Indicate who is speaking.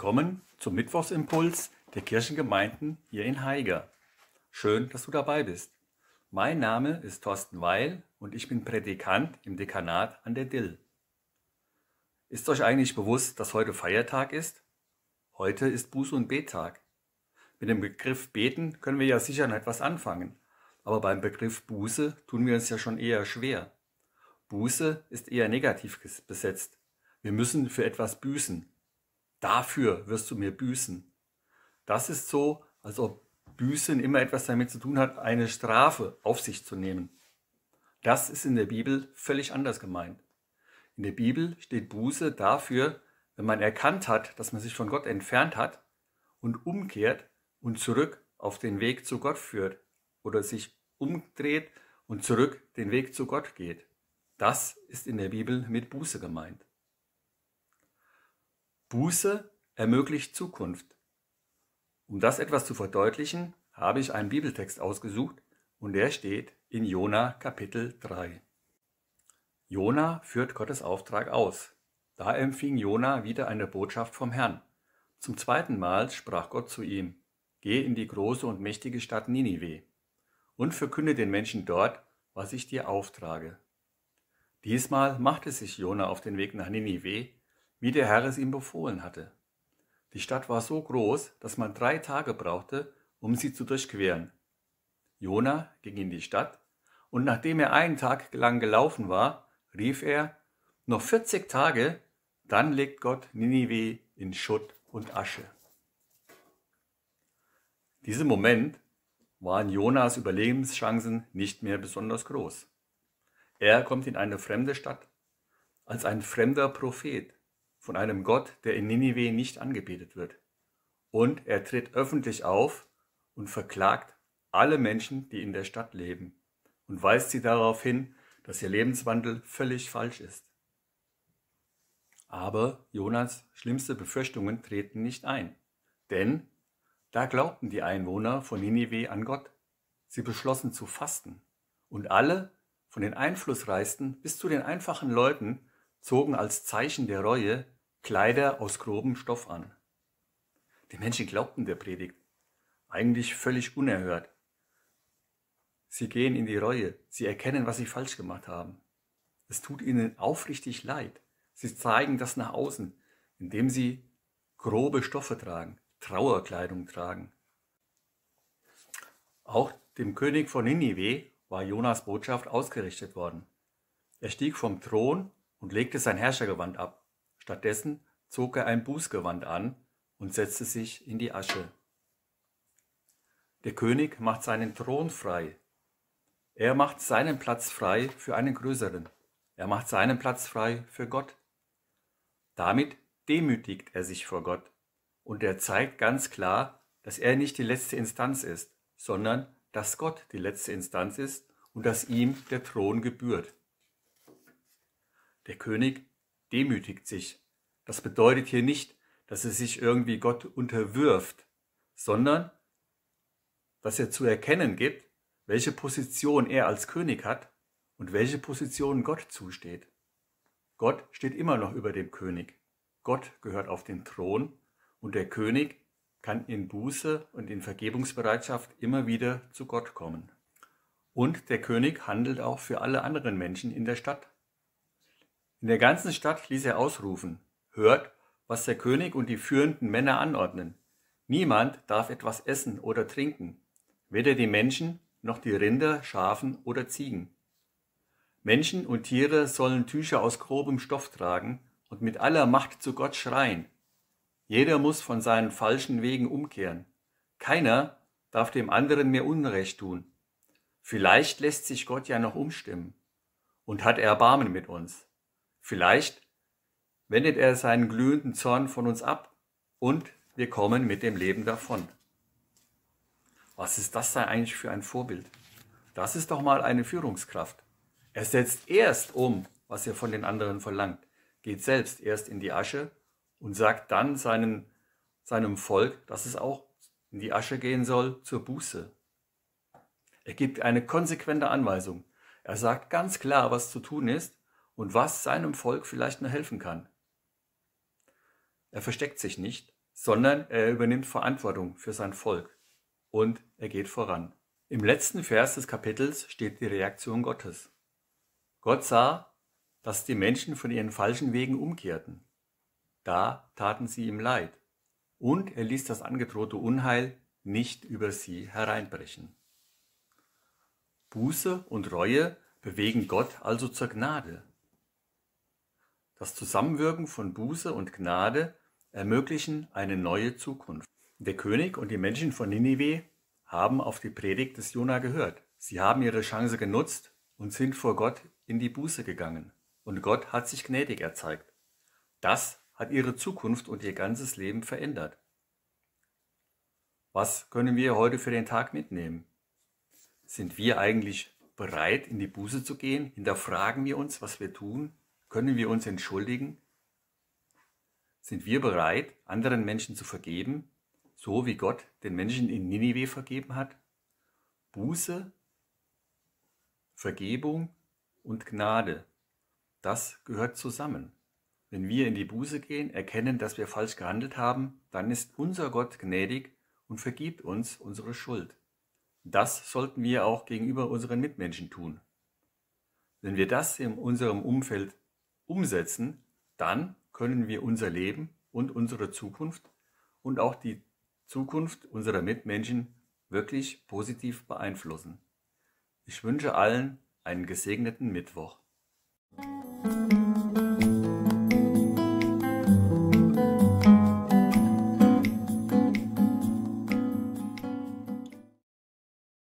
Speaker 1: Willkommen zum Mittwochsimpuls der Kirchengemeinden hier in Haiger. Schön, dass du dabei bist. Mein Name ist Thorsten Weil und ich bin Prädikant im Dekanat an der Dill. Ist euch eigentlich bewusst, dass heute Feiertag ist? Heute ist Buß- und Bettag. Mit dem Begriff Beten können wir ja sicher noch etwas anfangen, aber beim Begriff Buße tun wir uns ja schon eher schwer. Buße ist eher negativ besetzt. Wir müssen für etwas büßen, dafür wirst du mir büßen. Das ist so, als ob Büßen immer etwas damit zu tun hat, eine Strafe auf sich zu nehmen. Das ist in der Bibel völlig anders gemeint. In der Bibel steht Buße dafür, wenn man erkannt hat, dass man sich von Gott entfernt hat und umkehrt und zurück auf den Weg zu Gott führt oder sich umdreht und zurück den Weg zu Gott geht. Das ist in der Bibel mit Buße gemeint. Buße ermöglicht Zukunft. Um das etwas zu verdeutlichen, habe ich einen Bibeltext ausgesucht und der steht in Jona Kapitel 3. Jona führt Gottes Auftrag aus. Da empfing Jona wieder eine Botschaft vom Herrn. Zum zweiten Mal sprach Gott zu ihm: Geh in die große und mächtige Stadt Ninive und verkünde den Menschen dort, was ich dir auftrage. Diesmal machte sich Jona auf den Weg nach Ninive wie der Herr es ihm befohlen hatte. Die Stadt war so groß, dass man drei Tage brauchte, um sie zu durchqueren. Jona ging in die Stadt, und nachdem er einen Tag lang gelaufen war, rief er, noch 40 Tage, dann legt Gott Ninive in Schutt und Asche. Diesem Moment waren Jonas Überlebenschancen nicht mehr besonders groß. Er kommt in eine fremde Stadt als ein fremder Prophet von einem Gott, der in Ninive nicht angebetet wird. Und er tritt öffentlich auf und verklagt alle Menschen, die in der Stadt leben, und weist sie darauf hin, dass ihr Lebenswandel völlig falsch ist. Aber Jonas schlimmste Befürchtungen treten nicht ein, denn da glaubten die Einwohner von Ninive an Gott. Sie beschlossen zu fasten, und alle, von den Einflussreichsten bis zu den einfachen Leuten, zogen als Zeichen der Reue Kleider aus grobem Stoff an. Die Menschen glaubten der Predigt, eigentlich völlig unerhört. Sie gehen in die Reue, sie erkennen, was sie falsch gemacht haben. Es tut ihnen aufrichtig leid. Sie zeigen das nach außen, indem sie grobe Stoffe tragen, Trauerkleidung tragen. Auch dem König von Ninive war Jonas Botschaft ausgerichtet worden. Er stieg vom Thron und legte sein Herrschergewand ab. Stattdessen zog er ein Bußgewand an und setzte sich in die Asche. Der König macht seinen Thron frei. Er macht seinen Platz frei für einen größeren. Er macht seinen Platz frei für Gott. Damit demütigt er sich vor Gott und er zeigt ganz klar, dass er nicht die letzte Instanz ist, sondern dass Gott die letzte Instanz ist und dass ihm der Thron gebührt. Der König demütigt sich. Das bedeutet hier nicht, dass er sich irgendwie Gott unterwirft, sondern dass er zu erkennen gibt, welche Position er als König hat und welche Position Gott zusteht. Gott steht immer noch über dem König. Gott gehört auf den Thron und der König kann in Buße und in Vergebungsbereitschaft immer wieder zu Gott kommen. Und der König handelt auch für alle anderen Menschen in der Stadt in der ganzen Stadt ließ er ausrufen, hört, was der König und die führenden Männer anordnen. Niemand darf etwas essen oder trinken, weder die Menschen noch die Rinder, Schafen oder Ziegen. Menschen und Tiere sollen Tücher aus grobem Stoff tragen und mit aller Macht zu Gott schreien. Jeder muss von seinen falschen Wegen umkehren. Keiner darf dem anderen mehr Unrecht tun. Vielleicht lässt sich Gott ja noch umstimmen und hat Erbarmen mit uns. Vielleicht wendet er seinen glühenden Zorn von uns ab und wir kommen mit dem Leben davon. Was ist das da eigentlich für ein Vorbild? Das ist doch mal eine Führungskraft. Er setzt erst um, was er von den anderen verlangt, geht selbst erst in die Asche und sagt dann seinen, seinem Volk, dass es auch in die Asche gehen soll, zur Buße. Er gibt eine konsequente Anweisung. Er sagt ganz klar, was zu tun ist und was seinem Volk vielleicht nur helfen kann. Er versteckt sich nicht, sondern er übernimmt Verantwortung für sein Volk und er geht voran. Im letzten Vers des Kapitels steht die Reaktion Gottes. Gott sah, dass die Menschen von ihren falschen Wegen umkehrten. Da taten sie ihm leid und er ließ das angedrohte Unheil nicht über sie hereinbrechen. Buße und Reue bewegen Gott also zur Gnade. Das Zusammenwirken von Buße und Gnade ermöglichen eine neue Zukunft. Der König und die Menschen von Ninive haben auf die Predigt des Jona gehört. Sie haben ihre Chance genutzt und sind vor Gott in die Buße gegangen. Und Gott hat sich gnädig erzeigt. Das hat ihre Zukunft und ihr ganzes Leben verändert. Was können wir heute für den Tag mitnehmen? Sind wir eigentlich bereit, in die Buße zu gehen? Hinterfragen wir uns, was wir tun? Können wir uns entschuldigen? Sind wir bereit, anderen Menschen zu vergeben, so wie Gott den Menschen in Ninive vergeben hat? Buße, Vergebung und Gnade, das gehört zusammen. Wenn wir in die Buße gehen, erkennen, dass wir falsch gehandelt haben, dann ist unser Gott gnädig und vergibt uns unsere Schuld. Das sollten wir auch gegenüber unseren Mitmenschen tun. Wenn wir das in unserem Umfeld umsetzen, dann können wir unser Leben und unsere Zukunft und auch die Zukunft unserer Mitmenschen wirklich positiv beeinflussen. Ich wünsche allen einen gesegneten Mittwoch.